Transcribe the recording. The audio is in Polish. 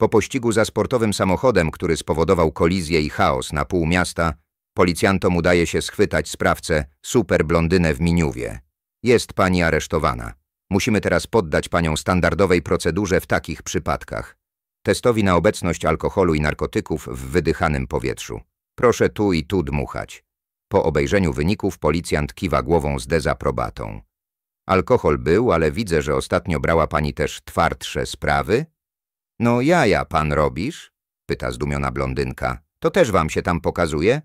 Po pościgu za sportowym samochodem, który spowodował kolizję i chaos na pół miasta, policjantom udaje się schwytać sprawcę, super blondynę w Miniuwie. Jest pani aresztowana. Musimy teraz poddać panią standardowej procedurze w takich przypadkach. Testowi na obecność alkoholu i narkotyków w wydychanym powietrzu. Proszę tu i tu dmuchać. Po obejrzeniu wyników policjant kiwa głową z dezaprobatą. Alkohol był, ale widzę, że ostatnio brała pani też twardsze sprawy? No ja, pan robisz? pyta zdumiona blondynka. To też wam się tam pokazuje?